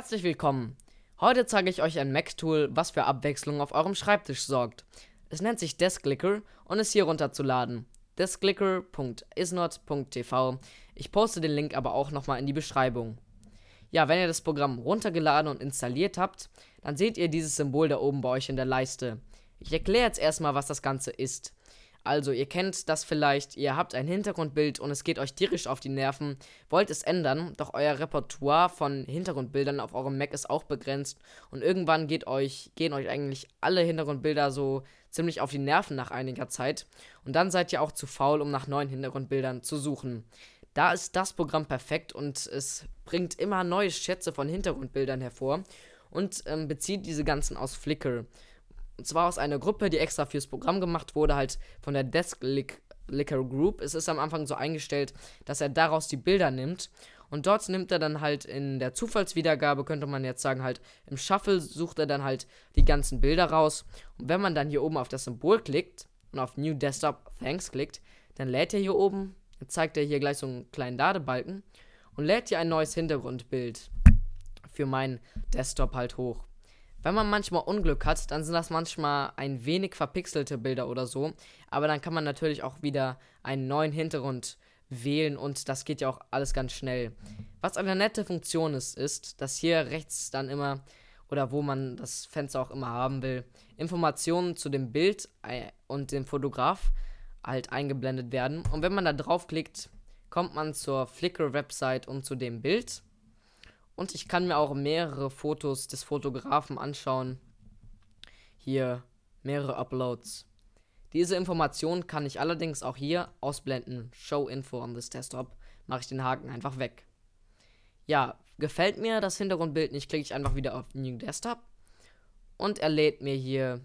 Herzlich willkommen! Heute zeige ich euch ein Mac-Tool, was für Abwechslung auf eurem Schreibtisch sorgt. Es nennt sich DeskClicker und ist hier runterzuladen. deskclicker.isnot.tv. Ich poste den Link aber auch nochmal in die Beschreibung. Ja, wenn ihr das Programm runtergeladen und installiert habt, dann seht ihr dieses Symbol da oben bei euch in der Leiste. Ich erkläre jetzt erstmal, was das Ganze ist. Also, ihr kennt das vielleicht, ihr habt ein Hintergrundbild und es geht euch tierisch auf die Nerven, wollt es ändern, doch euer Repertoire von Hintergrundbildern auf eurem Mac ist auch begrenzt und irgendwann geht euch, gehen euch eigentlich alle Hintergrundbilder so ziemlich auf die Nerven nach einiger Zeit und dann seid ihr auch zu faul, um nach neuen Hintergrundbildern zu suchen. Da ist das Programm perfekt und es bringt immer neue Schätze von Hintergrundbildern hervor und ähm, bezieht diese ganzen aus Flickr. Und zwar aus einer Gruppe, die extra fürs Programm gemacht wurde, halt von der Desk Lick Licker Group. Es ist am Anfang so eingestellt, dass er daraus die Bilder nimmt. Und dort nimmt er dann halt in der Zufallswiedergabe, könnte man jetzt sagen, halt im Shuffle sucht er dann halt die ganzen Bilder raus. Und wenn man dann hier oben auf das Symbol klickt und auf New Desktop Thanks klickt, dann lädt er hier oben, zeigt er hier gleich so einen kleinen Ladebalken und lädt hier ein neues Hintergrundbild für meinen Desktop halt hoch. Wenn man manchmal Unglück hat, dann sind das manchmal ein wenig verpixelte Bilder oder so. Aber dann kann man natürlich auch wieder einen neuen Hintergrund wählen und das geht ja auch alles ganz schnell. Was eine nette Funktion ist, ist, dass hier rechts dann immer oder wo man das Fenster auch immer haben will, Informationen zu dem Bild äh, und dem Fotograf halt eingeblendet werden. Und wenn man da draufklickt, kommt man zur Flickr-Website und zu dem Bild. Und ich kann mir auch mehrere Fotos des Fotografen anschauen. Hier mehrere Uploads. Diese Information kann ich allerdings auch hier ausblenden. Show Info on this Desktop. Mache ich den Haken einfach weg. Ja, gefällt mir das Hintergrundbild nicht, klicke ich einfach wieder auf New Desktop. Und er lädt mir hier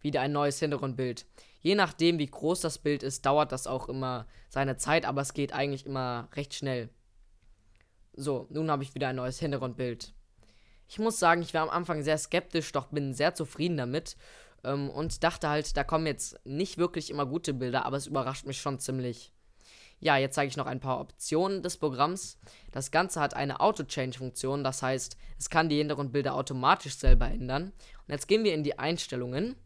wieder ein neues Hintergrundbild. Je nachdem, wie groß das Bild ist, dauert das auch immer seine Zeit, aber es geht eigentlich immer recht schnell. So, nun habe ich wieder ein neues Hintergrundbild. Ich muss sagen, ich war am Anfang sehr skeptisch, doch bin sehr zufrieden damit ähm, und dachte halt, da kommen jetzt nicht wirklich immer gute Bilder, aber es überrascht mich schon ziemlich. Ja, jetzt zeige ich noch ein paar Optionen des Programms. Das Ganze hat eine Auto-Change-Funktion, das heißt, es kann die Hintergrundbilder automatisch selber ändern. Und jetzt gehen wir in die Einstellungen.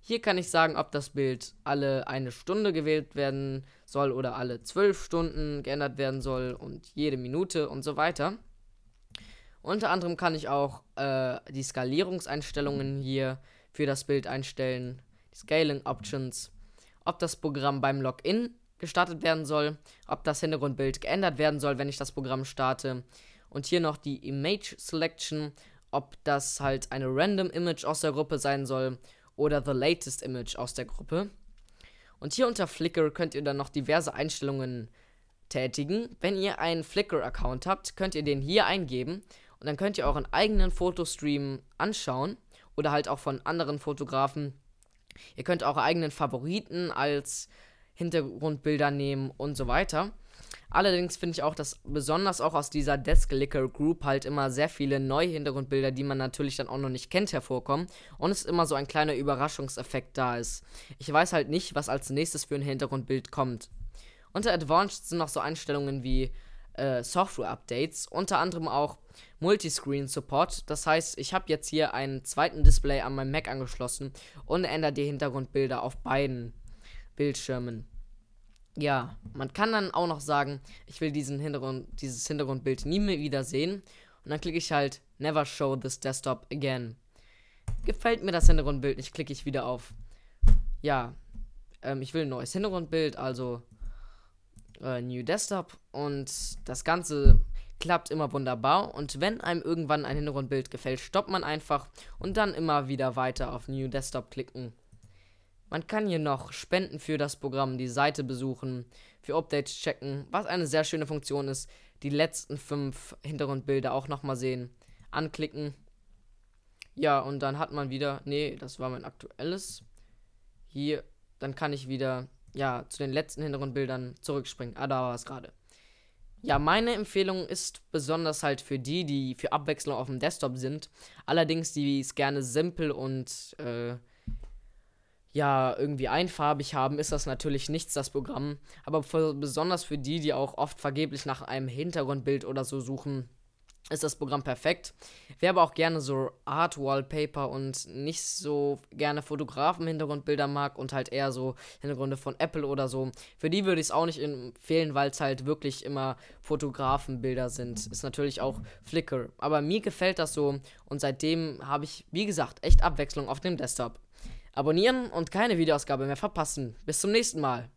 Hier kann ich sagen, ob das Bild alle eine Stunde gewählt werden soll oder alle zwölf Stunden geändert werden soll und jede Minute und so weiter. Unter anderem kann ich auch äh, die Skalierungseinstellungen hier für das Bild einstellen, die Scaling Options, ob das Programm beim Login gestartet werden soll, ob das Hintergrundbild geändert werden soll, wenn ich das Programm starte. Und hier noch die Image Selection, ob das halt eine Random Image aus der Gruppe sein soll oder The Latest Image aus der Gruppe. Und hier unter Flickr könnt ihr dann noch diverse Einstellungen tätigen. Wenn ihr einen Flickr-Account habt, könnt ihr den hier eingeben und dann könnt ihr euren eigenen Fotostream anschauen oder halt auch von anderen Fotografen. Ihr könnt eure eigenen Favoriten als Hintergrundbilder nehmen und so weiter. Allerdings finde ich auch, dass besonders auch aus dieser Desk Licker Group halt immer sehr viele neue Hintergrundbilder, die man natürlich dann auch noch nicht kennt, hervorkommen und es immer so ein kleiner Überraschungseffekt da ist. Ich weiß halt nicht, was als nächstes für ein Hintergrundbild kommt. Unter Advanced sind noch so Einstellungen wie äh, Software-Updates, unter anderem auch Multiscreen-Support. Das heißt, ich habe jetzt hier einen zweiten Display an meinem Mac angeschlossen und ändere die Hintergrundbilder auf beiden Bildschirmen ja, man kann dann auch noch sagen, ich will diesen Hintergrund, dieses Hintergrundbild nie mehr wieder sehen. Und dann klicke ich halt Never Show this Desktop again. Gefällt mir das Hintergrundbild nicht, klicke ich wieder auf. Ja, ähm, ich will ein neues Hintergrundbild, also äh, New Desktop. Und das Ganze klappt immer wunderbar. Und wenn einem irgendwann ein Hintergrundbild gefällt, stoppt man einfach und dann immer wieder weiter auf New Desktop klicken. Man kann hier noch Spenden für das Programm, die Seite besuchen, für Updates checken, was eine sehr schöne Funktion ist. Die letzten fünf Hintergrundbilder auch nochmal sehen, anklicken. Ja, und dann hat man wieder, nee, das war mein aktuelles. Hier, dann kann ich wieder, ja, zu den letzten Hintergrundbildern zurückspringen. Ah, da war es gerade. Ja, meine Empfehlung ist besonders halt für die, die für Abwechslung auf dem Desktop sind. Allerdings, die es gerne simpel und äh, ja, irgendwie einfarbig haben, ist das natürlich nichts, das Programm. Aber für, besonders für die, die auch oft vergeblich nach einem Hintergrundbild oder so suchen, ist das Programm perfekt. Wer aber auch gerne so Art Wallpaper und nicht so gerne Fotografen Hintergrundbilder mag und halt eher so Hintergründe von Apple oder so, für die würde ich es auch nicht empfehlen, weil es halt wirklich immer Fotografenbilder sind. Ist natürlich auch Flickr, aber mir gefällt das so und seitdem habe ich, wie gesagt, echt Abwechslung auf dem Desktop abonnieren und keine Videoausgabe mehr verpassen. Bis zum nächsten Mal.